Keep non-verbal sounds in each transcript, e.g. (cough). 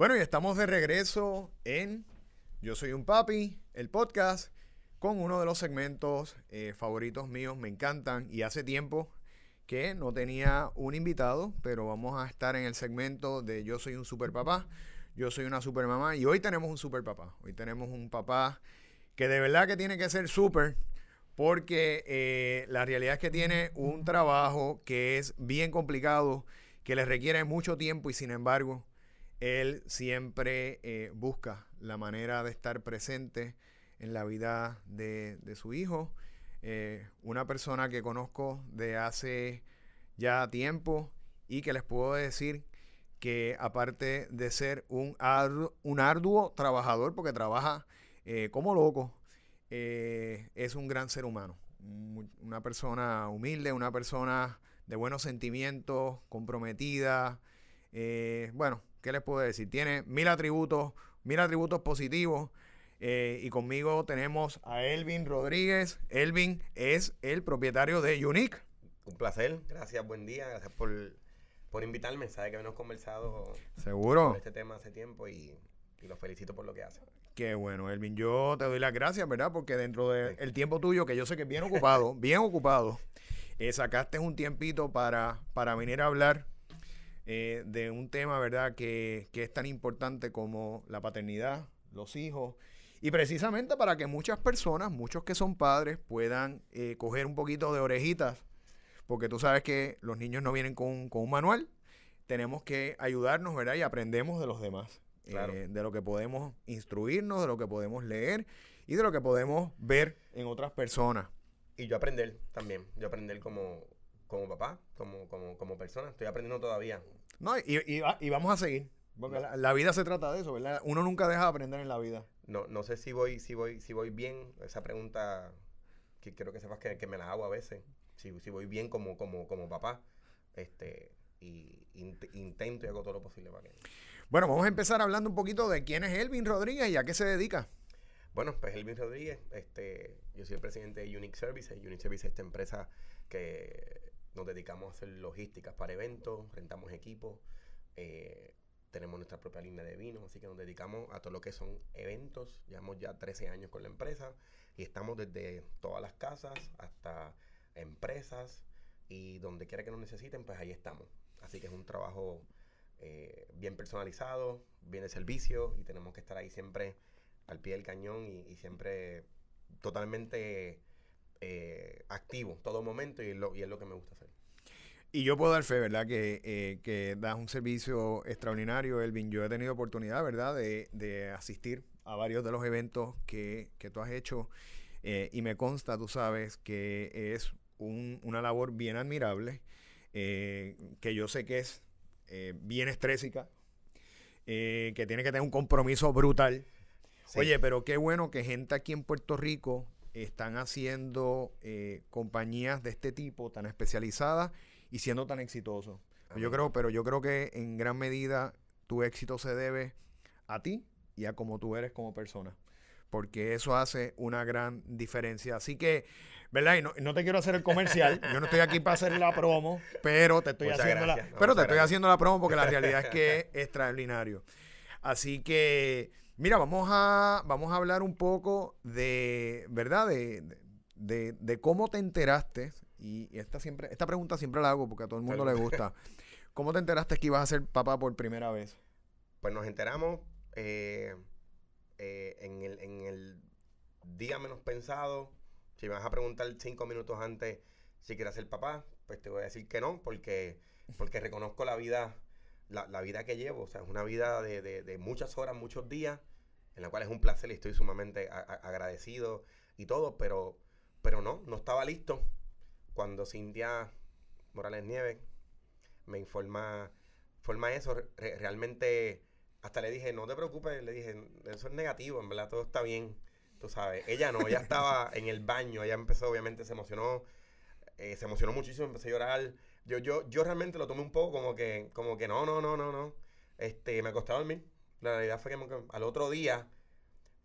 Bueno, y estamos de regreso en Yo Soy un Papi, el podcast, con uno de los segmentos eh, favoritos míos, me encantan y hace tiempo que no tenía un invitado, pero vamos a estar en el segmento de Yo Soy un Super Papá, Yo Soy una Super Mamá y hoy tenemos un Super Papá, hoy tenemos un papá que de verdad que tiene que ser super porque eh, la realidad es que tiene un trabajo que es bien complicado, que le requiere mucho tiempo y sin embargo él siempre eh, busca la manera de estar presente en la vida de, su hijo. Eh, una persona que conozco de hace ya tiempo y que les puedo decir que aparte de ser un, arduo, trabajador, porque trabaja eh, como loco, es un gran ser humano, una persona humilde, una persona de buenos sentimientos, comprometida. bueno, ¿qué les puedo decir? Tiene mil atributos, mil atributos positivos. Eh, y conmigo tenemos a Elvin Rodríguez. Elvin es el propietario de Unique. Un placer, gracias, buen día, gracias por, por invitarme. Sabe que hemos conversado Seguro. sobre este tema hace tiempo y, y los felicito por lo que hace Qué bueno, Elvin. Yo te doy las gracias, ¿verdad? Porque dentro del tiempo tuyo, que yo sé que es bien ocupado, (laughs) bien ocupado, eh, sacaste un tiempito para, para venir a hablar eh, de un tema, ¿verdad?, que, es tan importante como la paternidad, los hijos. Y precisamente para que muchas personas, muchos que son padres, puedan eh, coger un poquito de orejitas, porque tú sabes que los niños no vienen con, un manual, tenemos que ayudarnos, ¿verdad? Y aprendemos de los demás, eh, de lo que podemos instruirnos, de lo que podemos leer y de lo que podemos ver en otras personas. Y yo aprender también, yo aprender como, como papá, como, como, como persona. Estoy aprendiendo todavía. No, y, vamos a seguir. Porque la, vida se trata de eso, ¿verdad? Uno nunca deja de aprender en la vida. No, no sé si voy, si voy, si voy bien. Esa pregunta que quiero que sepas que, me la hago a veces. Si, si voy bien como, como, como papá. Este, y intento y hago todo lo posible para que. Bueno, vamos a empezar hablando un poquito de quién es Elvin Rodríguez y a qué se dedica. Bueno, pues Elvin Rodríguez, este, yo soy el presidente de Unique Services. Unique Services es esta empresa que nos dedicamos a hacer logísticas para eventos, rentamos equipos, eh, tenemos nuestra propia línea de vinos, así que nos dedicamos a todo lo que son eventos. Llevamos ya 13 años con la empresa y estamos desde todas las casas hasta empresas y donde quiera que nos necesiten, pues ahí estamos. Así que es un trabajo eh, bien personalizado, bien de servicio y tenemos que estar ahí siempre al pie del cañón y siempre totalmente eh, activo en todo momento y es, lo, que me gusta hacer. Y yo puedo dar fe, ¿verdad? Que, eh, das un servicio extraordinario, Elvin. Yo he tenido oportunidad, ¿verdad?, de, asistir a varios de los eventos que, tú has hecho eh, y me consta, tú sabes, que es una labor bien admirable, que yo sé que es bien estrésica, que tiene que tener un compromiso brutal. Oye, pero qué bueno que gente aquí en Puerto Rico están haciendo eh, compañías de este tipo tan especializadas y siendo tan exitosos. Pues yo creo, pero yo creo que en gran medida tu éxito se debe a ti y a cómo tú eres como persona. Porque eso hace una gran diferencia. Así que, ¿verdad? Y no, te quiero hacer el comercial. yo no estoy aquí para hacer la promo, pero te estoy haciendo la. pero te estoy haciendo la promo porque la realidad es que es extraordinario. Así que. Mira, vamos a, vamos a hablar un poco de, ¿verdad? De, cómo te enteraste, y, esta, siempre, esta pregunta siempre la hago porque a todo el mundo le gusta. (laughs) ¿Cómo te enteraste que ibas a ser papá por primera vez? Pues nos enteramos eh, eh, en, el, en el día menos pensado. Si me vas a preguntar cinco minutos antes si quieres ser papá, pues te voy a decir que no, porque, porque reconozco la vida, la, vida que llevo. O sea, es una vida de muchas horas, muchos días en la cual es un placer y estoy sumamente agradecido y todo, pero, pero no, no estaba listo cuando Cintia Morales Nieves me informa, eso, realmente hasta le dije, no te preocupes, le dije, eso es negativo, en verdad todo está bien, tú sabes. Ella no, ella estaba en el baño, ella empezó, obviamente se emocionó, eh, se emocionó muchísimo, empecé a llorar. Yo, yo, yo realmente lo tomé un poco como que, como que no, no, no, no, no. Este, me acosté a dormir la realidad fue que al otro día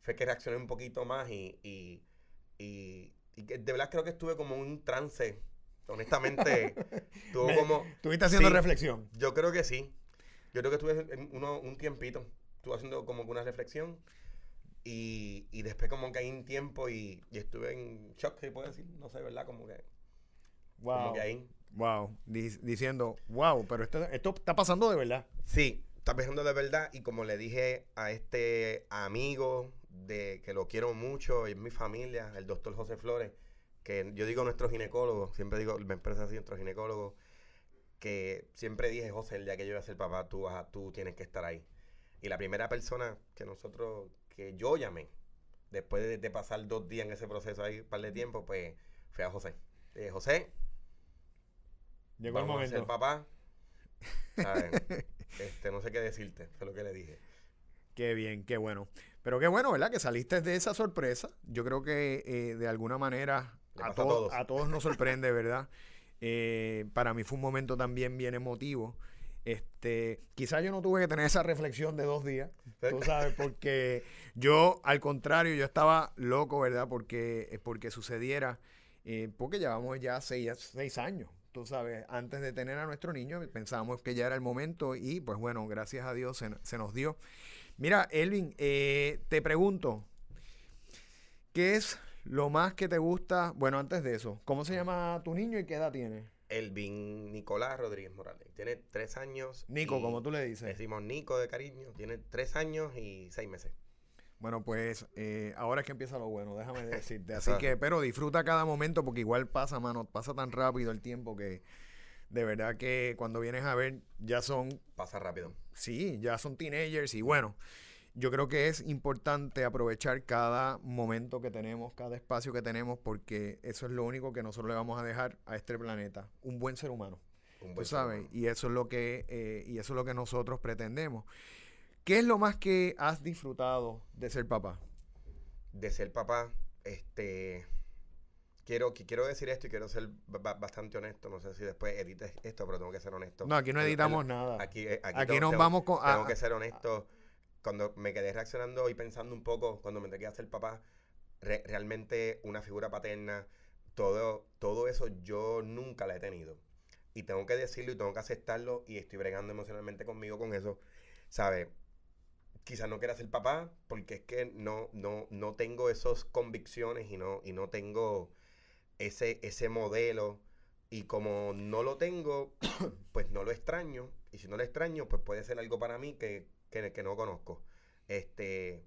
fue que reaccioné un poquito más y, y, y, de verdad creo que estuve como en un trance. Honestamente, (laughs) como. Tuviste haciendo reflexión. Yo creo que sí. Yo creo que estuve uno, un tiempito. Estuve haciendo como una reflexión. Y, y después, como que hay un tiempo y, estuve en shock, si puedo decir. No sé, ¿verdad? Como que. Wow. Wow. diciendo, wow, pero esto, esto está pasando de verdad. Sí está pensando de verdad. Y como le dije a este amigo de que lo quiero mucho, y es mi familia, el doctor José Flores, que yo digo nuestro ginecólogo, siempre digo, me empresa así, nuestro ginecólogo, que siempre dije, José, el día que yo voy a ser papá, tú, vas tú tienes que estar ahí. Y la primera persona que nosotros, que yo llamé, después de, pasar dos días en ese proceso ahí, un par de tiempo, pues fue a José. José, Llegó el momento. (laughs) este, no sé qué decirte, fue lo que le dije. Qué bien, qué bueno. Pero qué bueno, ¿verdad? Que saliste de esa sorpresa. Yo creo que eh, de alguna manera a, todos. a, todos. nos sorprende, ¿verdad? Eh, para mí fue un momento también bien emotivo. Este, quizás yo no tuve que tener esa reflexión de dos días, tú sabes, (laughs) porque yo, al contrario, yo estaba loco, ¿verdad? Porque, eh, porque sucediera, porque llevamos ya seis años tú sabes, antes de tener a nuestro niño, pensábamos que ya era el momento y pues bueno, gracias a Dios se, nos dio. Mira, Elvin, eh, te pregunto, ¿qué es lo más que te gusta? Bueno, antes de eso, ¿cómo se llama tu niño y qué edad tiene? Elvin Nicolás Rodríguez Morales. Tiene tres años. Nico, como tú le dices. Decimos Nico de cariño. Tiene tres años y seis meses. Bueno, pues eh, ahora es que empieza lo bueno, déjame decirte. Así que, pero disfruta cada momento porque igual pasa, mano, pasa tan rápido el tiempo que de verdad que cuando vienes a ver ya son... Pasa rápido. Sí, ya son teenagers y bueno, yo creo que es importante aprovechar cada momento que tenemos, cada espacio que tenemos, porque eso es lo único que nosotros le vamos a dejar a este planeta, un buen ser humano. Un buen sabes, y eso es lo que eh, y eso es lo que nosotros pretendemos. ¿Qué es lo más que has disfrutado de ser papá? De ser papá, este. Quiero, quiero decir esto y quiero ser bastante honesto. No sé si después edites esto, pero tengo que ser honesto. No, aquí no editamos nada. Aquí, eh, aquí, nos vamos con. Tengo que ser honesto. Cuando me quedé reaccionando y pensando un poco, cuando me quedé a ser papá, realmente una figura paterna, todo, todo eso yo nunca la he tenido. Y tengo que decirlo y tengo que aceptarlo y estoy bregando emocionalmente conmigo con eso. ¿Sabes? quizás no quiera ser papá porque es que no, no, no tengo esas convicciones y no, y no tengo ese, ese modelo. Y como no lo tengo, (coughs) pues no lo extraño. Y si no lo extraño, pues puede ser algo para mí que, que, no conozco. Este,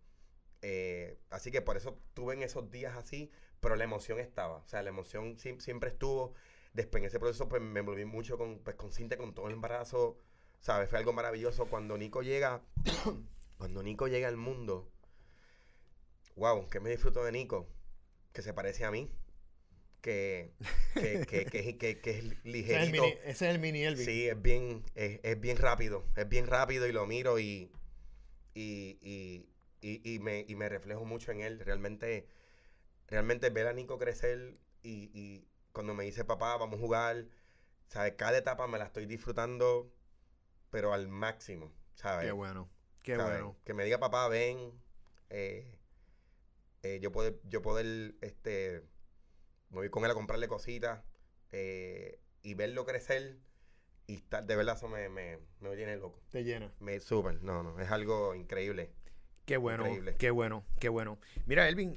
eh, así que por eso tuve en esos días así, pero la emoción estaba. O sea, la emoción siempre estuvo. Después en ese proceso, pues me envolví mucho con, pues, con Cintia, con todo el embarazo. ¿Sabes? Fue algo maravilloso. Cuando Nico llega, (coughs) Cuando Nico llega al mundo, wow, que me disfruto de Nico, que se parece a mí, que, (laughs) es ligero. Ese es el mini, ese Sí, es bien, es, bien rápido, es bien rápido y lo miro y, y, me, reflejo mucho en él. Realmente, realmente ver a Nico crecer y, cuando me dice papá, vamos a jugar, ¿sabes? Cada etapa me la estoy disfrutando, pero al máximo, ¿sabes? Qué bueno bueno. Que me diga papá, ven. Eh, eh, yo poder, yo poder, este, me voy con él a comprarle cositas eh, y verlo crecer y estar, de verdad, eso me, me, me llena el loco. Te llena. Me súper, no, no, es algo increíble. Qué bueno, qué bueno, qué bueno. Mira, Elvin,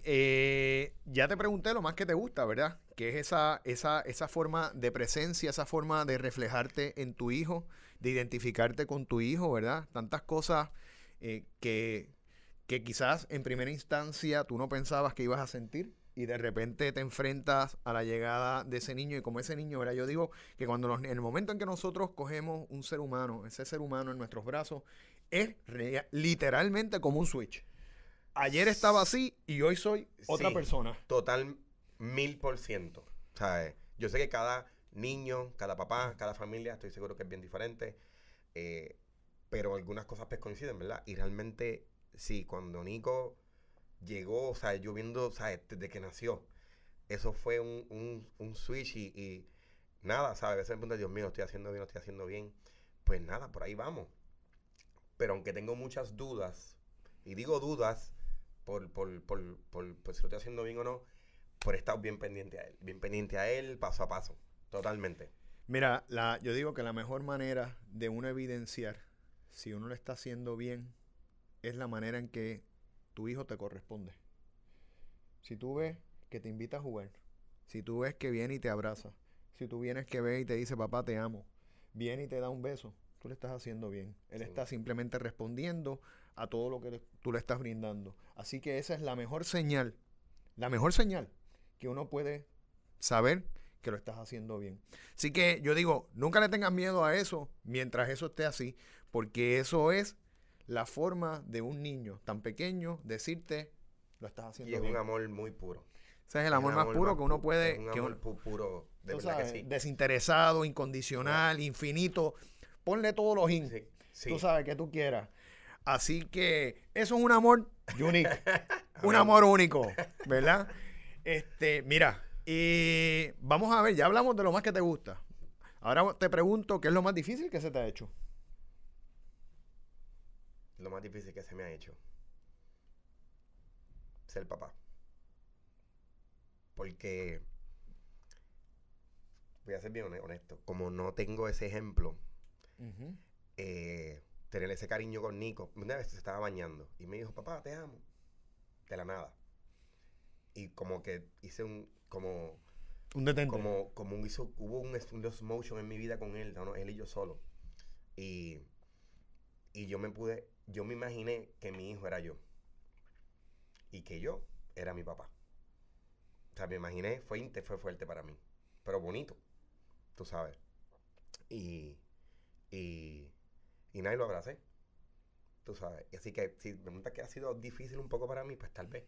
ya te pregunté lo más que te gusta, ¿verdad? Que es esa, esa, esa forma de presencia, esa forma de reflejarte en tu hijo, de identificarte con tu hijo, ¿verdad? Tantas cosas eh, que, quizás en primera instancia tú no pensabas que ibas a sentir y de repente te enfrentas a la llegada de ese niño y como ese niño era yo digo que cuando en el momento en que nosotros cogemos un ser humano ese ser humano en nuestros brazos es literalmente como un switch ayer estaba así y hoy soy otra persona total mil por ciento yo sé que cada niño cada papá cada familia estoy seguro que es bien diferente eh, pero algunas cosas pues coinciden, ¿verdad? Y realmente, sí, cuando Nico llegó, o sea, yo viendo, o sea, desde que nació, eso fue un, un, switch y, nada, ¿sabes? A veces me pregunto, Dios mío, estoy haciendo bien, estoy haciendo bien. Pues nada, por ahí vamos. Pero aunque tengo muchas dudas, y digo dudas por, por, por, por, pues, si lo estoy haciendo bien o no, por estar bien pendiente a él, bien pendiente a él, paso a paso, totalmente. Mira, yo digo que la mejor manera de uno evidenciar si uno lo está haciendo bien, es la manera en que tu hijo te corresponde. Si tú ves que te invita a jugar, si tú ves que viene y te abraza, si tú vienes que ve y te dice, papá, te amo, viene y te da un beso, tú le estás haciendo bien. Él está simplemente respondiendo a todo lo que tú le estás brindando. Así que esa es la mejor señal, la mejor señal que uno puede saber que lo estás haciendo bien. Así que yo digo, nunca le tengas miedo a eso mientras eso esté así, porque eso es la forma de un niño tan pequeño decirte, lo estás haciendo. Y es un amor muy puro. O es el amor, más puro que uno puede... Es un amor puro, de verdad que sí. Desinteresado, incondicional, infinito. Ponle todos los in. tú sabes, que tú quieras. Así que eso es un amor (laughs) unique. un amor único, ¿verdad? Este, mira, y vamos a ver, ya hablamos de lo más que te gusta. Ahora te pregunto, ¿qué es lo más difícil que se te ha hecho? lo más difícil que se me ha hecho. Ser papá. Porque, voy a ser bien honesto, como no tengo ese ejemplo, eh, tener ese cariño con Nico. Una vez se estaba bañando y me dijo, papá, te amo. De la nada. Y como que hice un, como... Un detente. Como, como hizo, hubo un, slow motion en mi vida con él, él y yo solo. Y, y yo me pude yo me imaginé que mi hijo era yo y que yo era mi papá. O sea, me imaginé, fue, fue fuerte para mí, pero bonito, tú sabes. Y, y, y nadie lo abracé, tú sabes. Y así que si me preguntas que ha sido difícil un poco para mí, pues tal vez.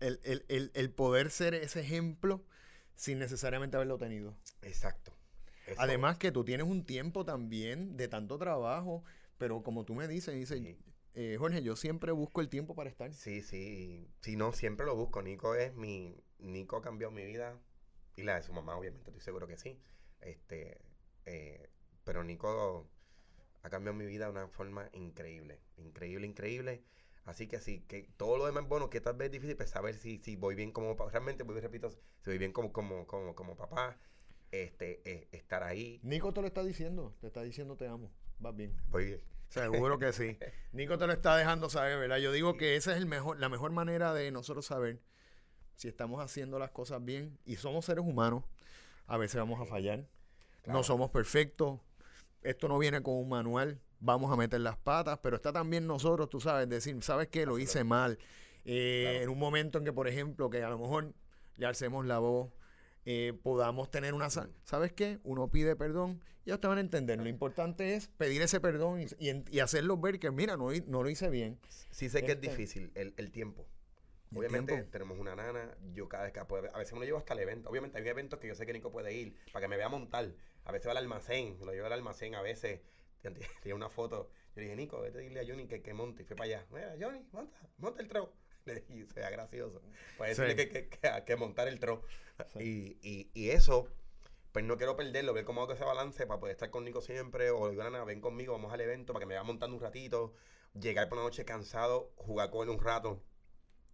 El, el, el, poder ser ese ejemplo sin necesariamente haberlo tenido. Exacto. Además que tú tienes un tiempo también de tanto trabajo, pero como tú me dices, dices, eh, Jorge, yo siempre busco el tiempo para estar. Sí, sí. Si no, siempre lo busco. Nico es mi. Nico cambió mi vida y la de su mamá, obviamente, estoy seguro que sí. Este, eh, pero Nico ha cambiado mi vida de una forma increíble. Increíble, increíble. Así que sí, que todo lo demás, bueno, que tal vez es difícil, pues saber si, si voy bien como papá, realmente, voy, repito, si voy bien como, como, como, como papá, este, eh, estar ahí. Nico te lo está diciendo, te está diciendo te amo, vas bien. Voy bien. Seguro que sí. Nico te lo está dejando saber, ¿verdad? Yo digo que esa es el mejor, la mejor manera de nosotros saber si estamos haciendo las cosas bien y somos seres humanos. A veces vamos a fallar. No somos perfectos. Esto no viene con un manual. Vamos a meter las patas, pero está también nosotros, tú sabes, decir, ¿sabes qué? Lo hice mal. Eh, en un momento en que, por ejemplo, que a lo mejor le hacemos la voz eh, podamos tener una... ¿Sabes qué? Uno pide perdón y ellos te van a entender. Lo importante es pedir ese perdón y, hacerlo ver que, mira, no, no lo hice bien. Sí sé que es este difícil el, tiempo. Obviamente tenemos una nana, yo cada vez que a veces me lo llevo hasta el evento. Obviamente hay eventos que yo sé que Nico puede ir para que me vea montar. A veces va al almacén, lo llevo al almacén, a veces (laughs) tiene una foto. Yo le dije, Nico, vete a decirle a Johnny que, que monte. Y fue para allá. Mira, Johnny, monta, monta el trago. (laughs) y sea gracioso. Pues eso que, que, que, montar el tro. Y, y, eso, pues no quiero perderlo, ver cómo hago ese balance para poder estar con Nico siempre. O Ivana, ven conmigo, vamos al evento para que me vaya montando un ratito. Llegar por la noche cansado, jugar con él un rato.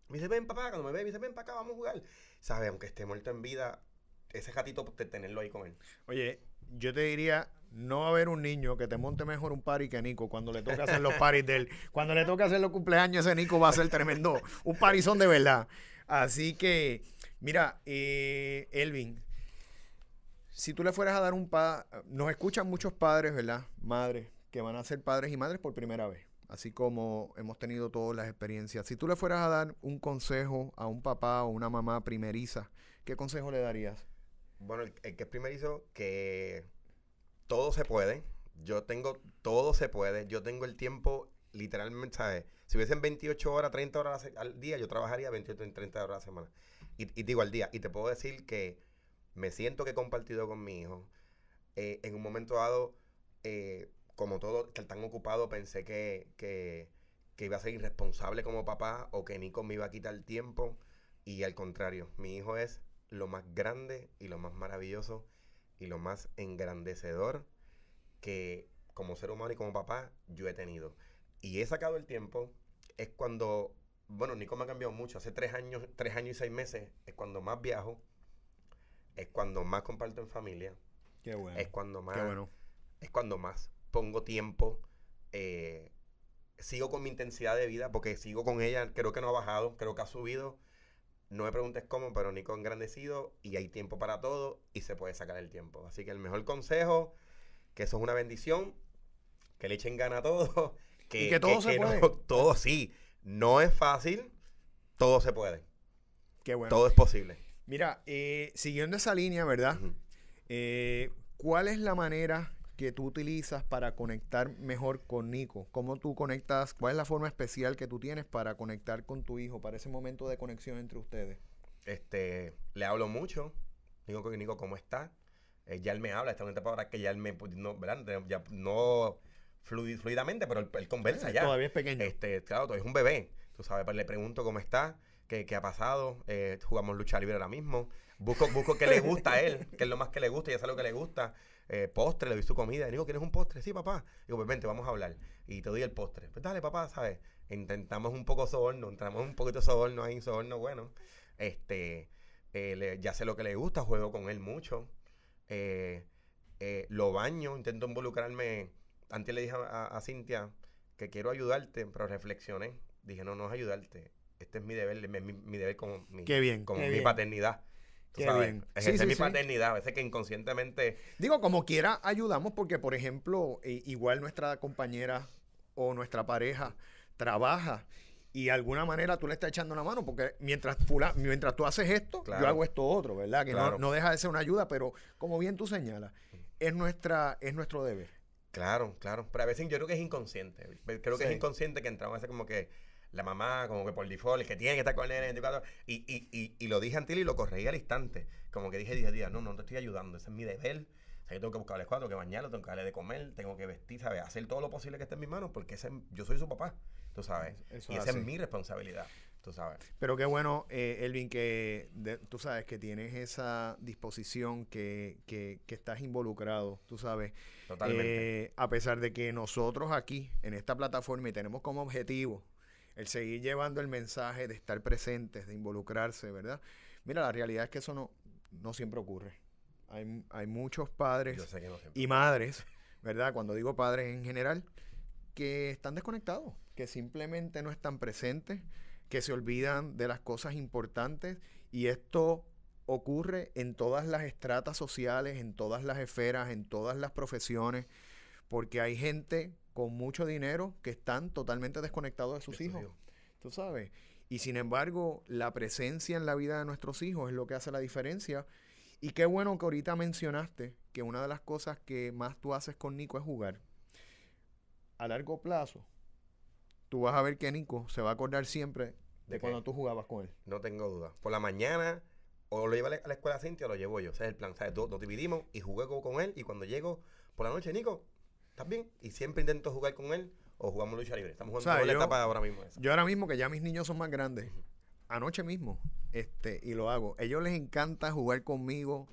Me dice, ven papá, cuando me ve, me dice, ven para acá, vamos a jugar. ¿Sabes? Aunque esté muerto en vida, ese ratito, pues, tenerlo ahí con él. Oye, yo te diría no va a haber un niño que te monte mejor un party que Nico cuando le toca hacer los paris de él. (laughs) Cuando le toca hacer los cumpleaños, ese Nico va a ser tremendo. Un parisón de verdad. Así que, mira, eh, Elvin, si tú le fueras a dar un pa... Nos escuchan muchos padres, ¿verdad? Madres, que van a ser padres y madres por primera vez. Así como hemos tenido todas las experiencias. Si tú le fueras a dar un consejo a un papá o una mamá primeriza, ¿qué consejo le darías? Bueno, el, el que es primerizo, que todo se puede. Yo tengo, todo se puede. Yo tengo el tiempo, literalmente, ¿sabes? Si hubiesen 28 horas, 30 horas al día, yo trabajaría 28 en 30 horas a la semana. Y, digo al día. Y te puedo decir que me siento que he compartido con mi hijo. Eh, en un momento dado, eh, como todo tan ocupado, pensé que, que, que iba a ser irresponsable como papá o que Nico me iba a quitar el tiempo. Y al contrario, mi hijo es lo más grande y lo más maravilloso y lo más engrandecedor que como ser humano y como papá yo he tenido. Y he sacado el tiempo, es cuando, bueno, Nico me ha cambiado mucho, hace tres años, tres años y seis meses, es cuando más viajo, es cuando más comparto en familia. Qué bueno. Es cuando más, es cuando más pongo tiempo, eh, sigo con mi intensidad de vida, porque sigo con ella, creo que no ha bajado, creo que ha subido no me preguntes cómo, pero Nico engrandecido y hay tiempo para todo y se puede sacar el tiempo. Así que el mejor consejo, que eso es una bendición, que le echen gana a todo, (laughs) que, y que todo se puede. (laughs) todo sí, no es fácil, todo se puede. Qué bueno. Todo es posible. Mira, eh, siguiendo esa línea, ¿verdad? Eh, ¿Cuál es la manera que tú utilizas para conectar mejor con Nico? ¿Cómo tú conectas? ¿Cuál es la forma especial que tú tienes para conectar con tu hijo, para ese momento de conexión entre ustedes? Este, le hablo mucho. Digo, Nico, ¿cómo está? Eh, ya él me habla, está un una etapa que ya él me, pues, no, ¿verdad? Ya no fluidamente, pero él, conversa eh, ya. Todavía es pequeño. Este, claro, todavía es un bebé. Tú sabes, pero pues, le pregunto cómo está, qué, ha pasado. Eh, jugamos lucha libre ahora mismo. Busco, busco qué le gusta a él, qué es lo más que le gusta, ya sé lo que le gusta. Eh, postre, le doy su comida. Y digo, ¿quieres un postre? Sí, papá. Digo, pues vente, vamos a hablar. Y te doy el postre. Pues dale, papá, ¿sabes? Intentamos un poco soborno, entramos un poquito de soborno ahí, soborno bueno. Este, eh, ya sé lo que le gusta, juego con él mucho. Eh, lo baño, intento involucrarme. Antes le dije a, Cintia que quiero ayudarte, pero reflexioné. Dije, no, no es ayudarte. Este es mi deber, mi, mi deber como mi, mi paternidad. Tú es, mi paternidad, a veces que inconscientemente... Digo, como quiera, ayudamos porque, por ejemplo, igual nuestra compañera o nuestra pareja trabaja y de alguna manera tú le estás echando una mano porque mientras, mientras tú haces esto, yo hago esto otro, ¿verdad? Que no, deja de ser una ayuda, pero como bien tú señalas, es, nuestra, es nuestro deber. Claro, claro. Pero a veces yo creo que es inconsciente. Creo que es inconsciente que entramos a veces como que la mamá, como que por default, que tiene que estar con el nene y, y, y, lo dije a él y lo corregí al instante. Como que dije, dije, no, no te estoy ayudando, ese es mi deber. O sea, yo tengo que buscarle cuatro, que bañarlo, tengo que darle de comer, tengo que vestir, ¿sabes? Hacer todo lo posible que esté en mis manos porque ese, yo soy su papá, tú sabes. y esa es mi responsabilidad, tú sabes. Pero qué bueno, eh, Elvin, que tú sabes que tienes esa disposición, que, que, que estás involucrado, tú sabes. Totalmente. Eh, a pesar de que nosotros aquí, en esta plataforma, y tenemos como objetivo el seguir llevando el mensaje de estar presentes, de involucrarse, ¿verdad? Mira, la realidad es que eso no, no siempre ocurre. Hay, muchos padres y madres, ¿verdad? Cuando digo padres en general, que están desconectados, que simplemente no están presentes, que se olvidan de las cosas importantes y esto ocurre en todas las estratas sociales, en todas las esferas, en todas las profesiones, porque hay gente con mucho dinero que están totalmente desconectados de sus hijos. Tú sabes. Y sin embargo, la presencia en la vida de nuestros hijos es lo que hace la diferencia. Y qué bueno que ahorita mencionaste que una de las cosas que más tú haces con Nico es jugar. A largo plazo, tú vas a ver que Nico se va a acordar siempre de, cuando tú jugabas con él. No tengo duda. Por la mañana, o lo lleva a la escuela Cintia o lo llevo yo. Ese es el plan. ¿sabes? Nos dividimos y jugué con él. Y cuando llego por la noche, Nico, bien? Y siempre intento jugar con él o jugamos lucha libre. Estamos jugando la etapa ahora mismo. Yo ahora mismo, que ya mis niños son más grandes, anoche mismo, este, y lo hago. Ellos les encanta jugar conmigo.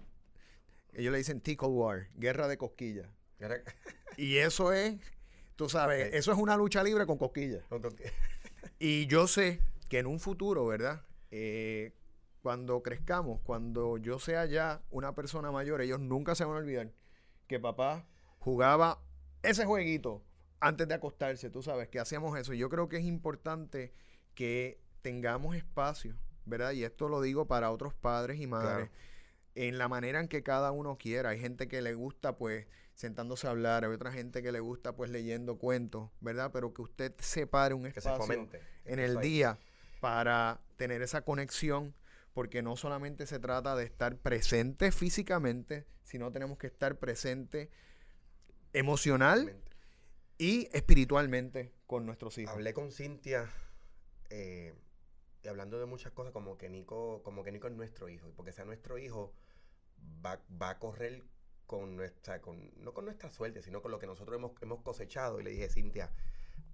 Ellos le dicen tickle war, guerra de cosquillas. y eso es, tú sabes, eso es una lucha libre con cosquillas. (laughs) y yo sé que en un futuro, ¿verdad? Eh, cuando crezcamos, cuando yo sea ya una persona mayor, ellos nunca se van a olvidar que papá jugaba ese jueguito antes de acostarse, tú sabes, que hacíamos eso. Yo creo que es importante que tengamos espacio, ¿verdad? Y esto lo digo para otros padres y madres. En la manera en que cada uno quiera. Hay gente que le gusta, pues, sentándose a hablar. Hay otra gente que le gusta, pues, leyendo cuentos, ¿verdad? Pero que usted separe un espacio en el día para tener esa conexión porque no solamente se trata de estar presente físicamente, sino tenemos que estar presente emocional y espiritualmente con nuestros hijos. Hablé con Cintia eh, y hablando de muchas cosas como que Nico, como que Nico es nuestro hijo y porque sea nuestro hijo va, a correr con nuestra, no con nuestra suerte, sino con lo que nosotros hemos, cosechado. Y le dije, Cintia,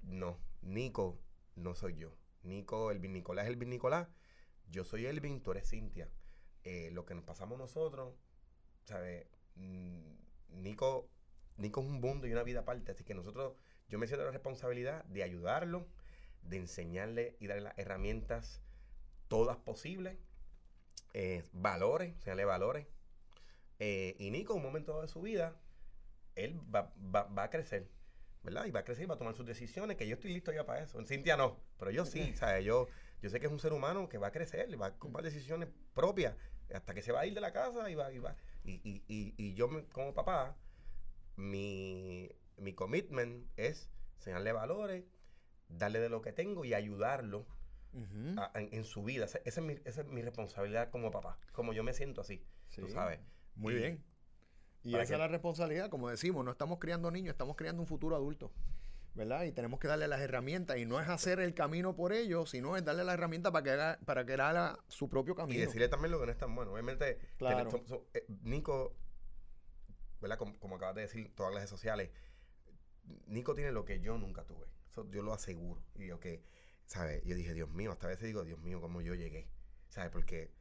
no, Nico no soy yo. Nico, el Nicolás es el Nicolás. Yo soy Elvin, tú eres Cintia. Eh, lo que nos pasamos nosotros, ¿sabes? Mm, Nico Nico es un mundo y una vida aparte, así que nosotros, yo me siento la responsabilidad de ayudarlo, de enseñarle y darle las herramientas todas posibles, eh, valores, enseñarle valores. Eh, y Nico, en un momento de su vida, él va, a crecer. ¿verdad? Y va a crecer y va a tomar sus decisiones, que yo estoy listo ya para eso. En Cintia no, pero yo sí, (laughs) ¿sabes? Yo, yo sé que es un ser humano que va a crecer, va a tomar mm. decisiones propias, hasta que se va a ir de la casa y va, y va. Y, y, y, y yo como papá, mi, commitment es enseñarle valores, darle de lo que tengo y ayudarlo en, su vida. Esa, es mi, responsabilidad como papá, como yo me siento así, tú sabes. Muy bien. Y esa es la responsabilidad, como decimos, no estamos criando niños, estamos criando un futuro adulto. ¿verdad? Y tenemos que darle las herramientas. Y no es hacer el camino por ellos, sino es darle las herramientas para que haga, para que haga su propio camino. Y decirle también lo que no es tan bueno. Obviamente, eh, Nico como, acabas de decir, todas las redes sociales. Nico tiene lo que yo nunca tuve. yo lo aseguro. Y yo que, ¿sabes? Yo dije, Dios mío, hasta veces digo, Dios mío, cómo yo llegué. ¿Sabes? Porque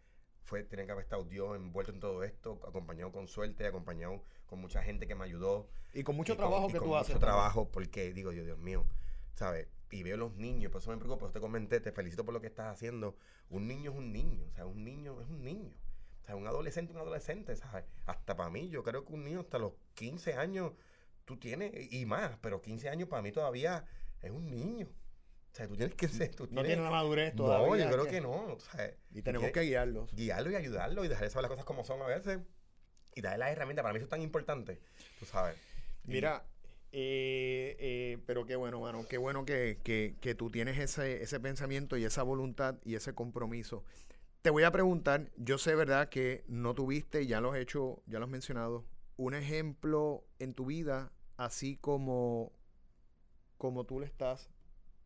fue, tiene que haber estado Dios envuelto en todo esto, acompañado con suerte, acompañado con mucha gente que me ayudó. Y con mucho trabajo que tú haces. Mucho trabajo, porque digo yo, Dios mío, ¿sabes? Y veo los niños, por eso me preocupa, por te comenté, te felicito por lo que estás haciendo. Un niño es un niño, o sea, un niño es un niño. O un adolescente, un adolescente, ¿sabes? Hasta para mí, yo creo que un niño hasta los 15 años tú tienes, y más, pero 15 años para mí todavía es un niño. O sea, tú tienes que ser. Tú no tienes, tiene la madurez todavía. No, yo creo que, no. y tenemos que, guiarlos. Guiarlos y ayudarlos y dejarles saber las cosas como son a veces. Y darle las herramientas. Para mí eso es tan importante. Tú sabes. Mira, eh, eh, pero qué bueno, mano. Qué bueno que, que tú tienes ese, ese pensamiento y esa voluntad y ese compromiso. Te voy a preguntar, yo sé, ¿verdad?, que no tuviste, ya lo he hecho, ya los he mencionado, un ejemplo en tu vida, así como, como tú le estás,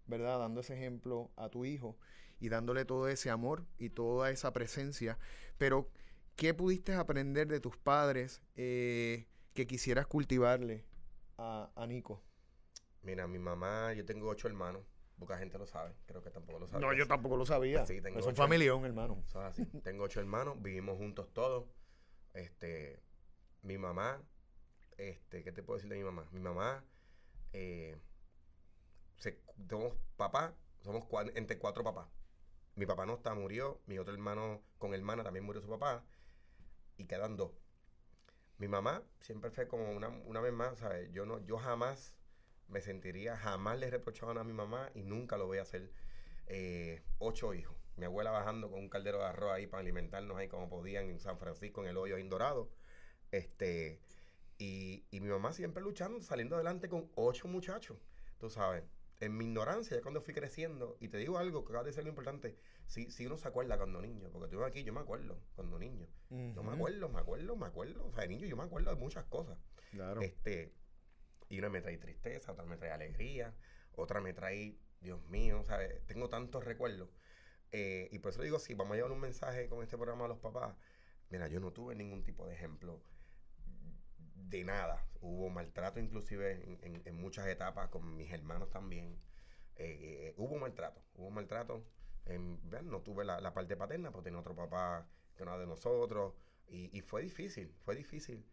¿verdad?, dando ese ejemplo a tu hijo y dándole todo ese amor y toda esa presencia. Pero, ¿qué pudiste aprender de tus padres eh, que quisieras cultivarle a, a Nico? Mira, mi mamá, yo tengo ocho hermanos. Poca gente lo sabe, creo que tampoco lo sabe. No, yo tampoco lo sabía. sí, tengo es un familión, hermano. así. (laughs) tengo ocho hermanos, vivimos juntos todos. Este, mi mamá, este, ¿qué te puedo decir de mi mamá? Mi mamá, eh, somos papá, somos entre cuatro papás. Mi papá no está, murió. Mi otro hermano con hermana también murió su papá. Y quedan dos. Mi mamá siempre fue como una, una vez más, ¿sabes? Yo, no, yo jamás me sentiría, jamás le reprochaban a mi mamá y nunca lo voy a hacer. Eh, ocho hijos. Mi abuela bajando con un caldero de arroz ahí para alimentarnos ahí como podían en San Francisco, en el hoyo Indorado. Este, y, y mi mamá siempre luchando, saliendo adelante con ocho muchachos. Tú sabes, en mi ignorancia, ya cuando fui creciendo, y te digo algo que acaba de ser lo importante, si, si uno se acuerda cuando niño, porque tú aquí, yo me acuerdo cuando niño. Yo me acuerdo, me acuerdo, me acuerdo. O sea, de niño yo me acuerdo de muchas cosas. Claro. Este, y una me trae tristeza, otra me trae alegría, otra me trae, Dios mío, sea, Tengo tantos recuerdos. Eh, y por eso digo, si sí, vamos a llevar un mensaje con este programa a los papás, mira, yo no tuve ningún tipo de ejemplo de nada. Hubo maltrato inclusive en, muchas etapas, con mis hermanos también. Eh, eh, hubo maltrato, hubo maltrato. Vean, no tuve la, parte paterna, porque tenía otro papá que no era de nosotros. Y, y fue difícil, fue difícil.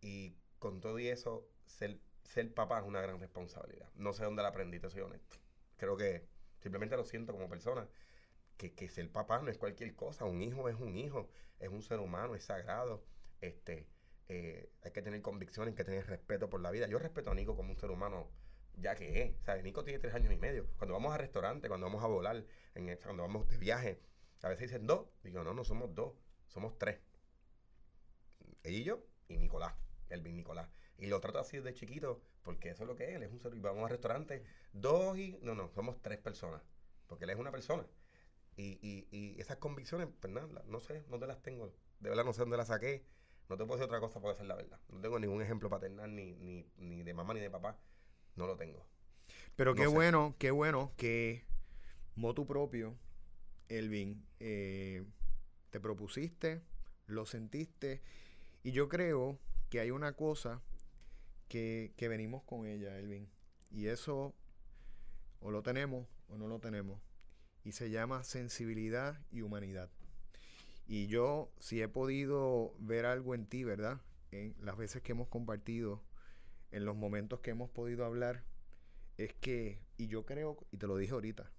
Y con todo y eso, ser, ser papá es una gran responsabilidad. No sé dónde la aprendí, te soy honesto. Creo que simplemente lo siento como persona. Que, que ser papá no es cualquier cosa. Un hijo es un hijo, es un ser humano, es sagrado. Este, eh, hay que tener convicción, hay que tener respeto por la vida. Yo respeto a Nico como un ser humano, ya que es. Nico tiene tres años y medio. Cuando vamos a restaurante, cuando vamos a volar, cuando vamos de viaje, a veces dicen dos. Digo, no, no somos dos, somos tres. Ella y yo y Nicolás, el Nicolás. Y lo trato así de chiquito, porque eso es lo que es, él es un Vamos a restaurante, dos y. No, no, somos tres personas, porque él es una persona. Y, y, y esas convicciones, pues nada, no sé, no te las tengo. De verdad no sé dónde las saqué. No te puedo decir otra cosa porque es la verdad. No tengo ningún ejemplo paternal, ni, ni, ni de mamá ni de papá. No lo tengo. Pero qué bueno, qué bueno que motu propio, Elvin, eh, te propusiste, lo sentiste. Y yo creo que hay una cosa que, venimos con ella, Elvin. Y eso o lo tenemos o no lo tenemos. Y se llama sensibilidad y humanidad. Y yo, si he podido ver algo en ti, ¿verdad? En las veces que hemos compartido, en los momentos que hemos podido hablar, es que, y yo creo, y te lo dije ahorita,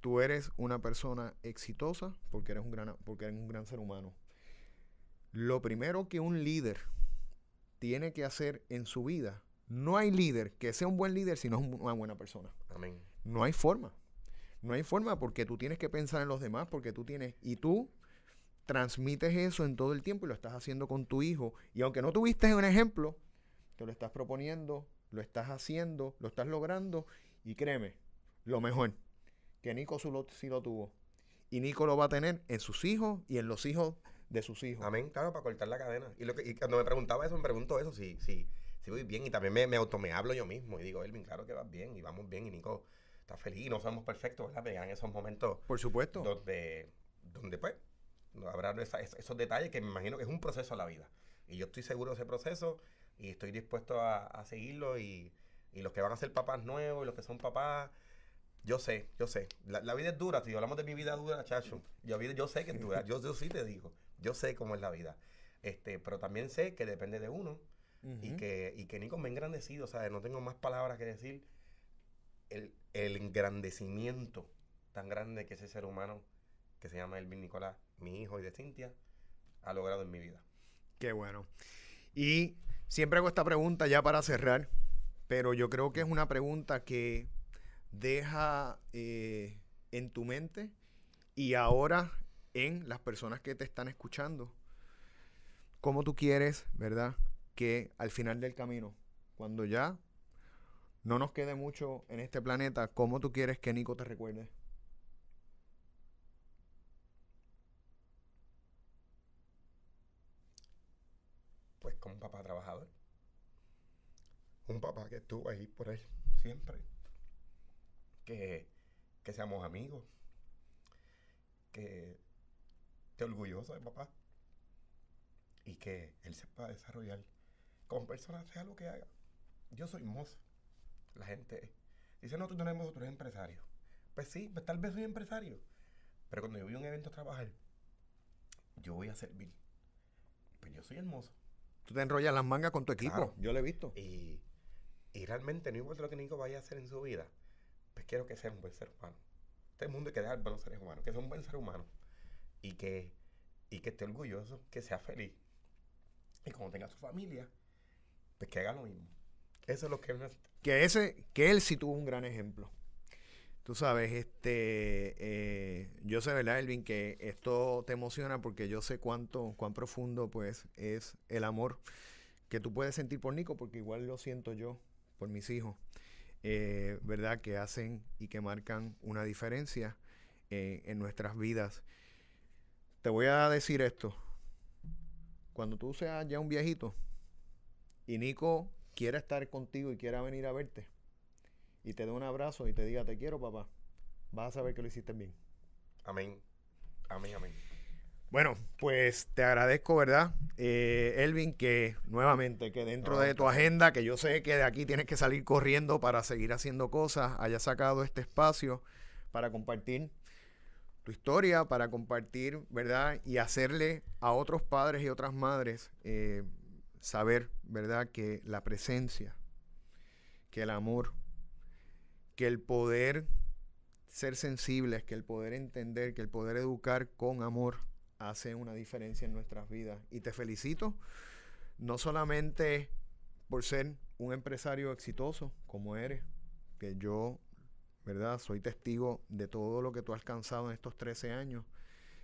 tú eres una persona exitosa porque eres un gran, porque eres un gran ser humano. Lo primero que un líder tiene que hacer en su vida. No hay líder que sea un buen líder si no es una buena persona. Amén. No hay forma. No hay forma porque tú tienes que pensar en los demás, porque tú tienes... Y tú transmites eso en todo el tiempo y lo estás haciendo con tu hijo. Y aunque no tuviste un ejemplo, te lo estás proponiendo, lo estás haciendo, lo estás logrando. Y créeme, lo mejor, que Nico sí lo tuvo. Y Nico lo va a tener en sus hijos y en los hijos de sus hijos. Amén, claro, para cortar la cadena. Y, lo que, cuando me preguntaba eso, me pregunto eso, si, si, si voy bien. Y también me, auto me hablo yo mismo y digo, Elvin, claro que vas bien y vamos bien. Y Nico está feliz y no somos perfectos, ¿verdad? en esos momentos. Por supuesto. Donde, donde pues, habrá esos detalles que me imagino que es un proceso a la vida. Y yo estoy seguro de ese proceso y estoy dispuesto a, seguirlo. Y, los que van a ser papás nuevos y los que son papás. Yo sé, yo sé. La, vida es dura, si hablamos de mi vida dura, chacho. Yo, yo sé que es dura. yo sí te digo. Yo sé cómo es la vida. Este, pero también sé que depende de uno y, que, que Nico me ha engrandecido, ¿sabes? No tengo más palabras que decir. El, engrandecimiento tan grande que ese ser humano, que se llama Elvin Nicolás, mi hijo y de Cintia, ha logrado en mi vida. Qué bueno. Y siempre hago esta pregunta ya para cerrar, pero yo creo que es una pregunta que deja eh, en tu mente y ahora en las personas que te están escuchando. ¿Cómo tú quieres, verdad? Que al final del camino, cuando ya no nos quede mucho en este planeta, ¿cómo tú quieres que Nico te recuerde? Pues como un papá trabajador. Un papá que estuvo ahí por él siempre. Que, que seamos amigos. Que orgulloso de papá y que él sepa desarrollar como persona, sea lo que haga. Yo soy mozo. La gente dice, no, tú no eres empresario. Pues sí, pues tal vez soy empresario. Pero cuando yo voy a un evento a trabajar, yo voy a servir. Pues yo soy hermoso. Tú te enrollas las mangas con tu equipo, yo lo he visto. Y, realmente no importa lo que Nico vaya a hacer en su vida, pues quiero que sea un buen ser humano. este mundo hay que dejar buenos seres humanos, que sea un buen ser humano y que, y que esté orgulloso, que sea feliz. Y cuando tenga su familia, pues que haga lo mismo. Eso es lo que me... Que, ese, que él sí tuvo un gran ejemplo. Tú sabes, este, eh, yo sé, ¿verdad, Elvin? Que esto te emociona porque yo sé cuánto, cuán profundo, pues, es el amor que tú puedes sentir por Nico, porque igual lo siento yo por mis hijos, eh, ¿verdad? Que hacen y que marcan una diferencia eh, en nuestras vidas. Te voy a decir esto. Cuando tú seas ya un viejito y Nico quiera estar contigo y quiera venir a verte y te dé un abrazo y te diga te quiero papá, vas a saber que lo hiciste bien. Amén. Amén, amén. Bueno, pues te agradezco, ¿verdad? Eh, Elvin, que nuevamente, que dentro de tu agenda, que yo sé que de aquí tienes que salir corriendo para seguir haciendo cosas, hayas sacado este espacio para compartir tu historia para compartir, ¿verdad? Y hacerle a otros padres y otras madres eh, saber, ¿verdad? Que la presencia, que el amor, que el poder ser sensibles, que el poder entender, que el poder educar con amor hace una diferencia en nuestras vidas. Y te felicito, no solamente por ser un empresario exitoso como eres, que yo ¿verdad? Soy testigo de todo lo que tú has alcanzado en estos 13 años,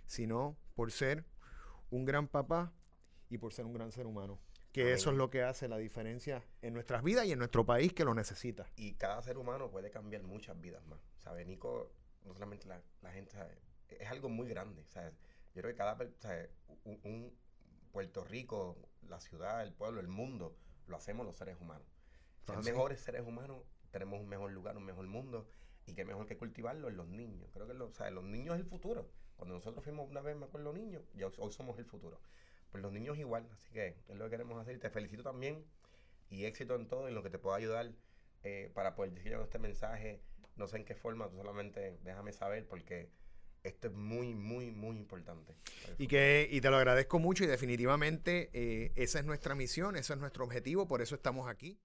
sino por ser un gran papá y por ser un gran ser humano. Que eso es lo que hace la diferencia en nuestras vidas y en nuestro país que lo necesita. Y cada ser humano puede cambiar muchas vidas más. sea, Nico? No solamente la, gente, es algo muy grande. sea, Yo creo que cada, O Un, un Puerto Rico, la ciudad, el pueblo, el mundo, lo hacemos los seres humanos. Son mejores seres humanos, tenemos un mejor lugar, un mejor mundo y qué mejor que cultivarlo en los niños. Creo que o sea, los niños es el futuro. Cuando nosotros fuimos una vez más con los niños, ya hoy somos el futuro. Pues los niños igual, así que es lo que queremos hacer. te felicito también y éxito en todo, en lo que te pueda ayudar eh, para poder decir este mensaje. No sé en qué forma, tú solamente déjame saber porque esto es muy, muy, muy importante. Y, que, y te lo agradezco mucho y definitivamente eh, esa es nuestra misión, ese es nuestro objetivo, por eso estamos aquí.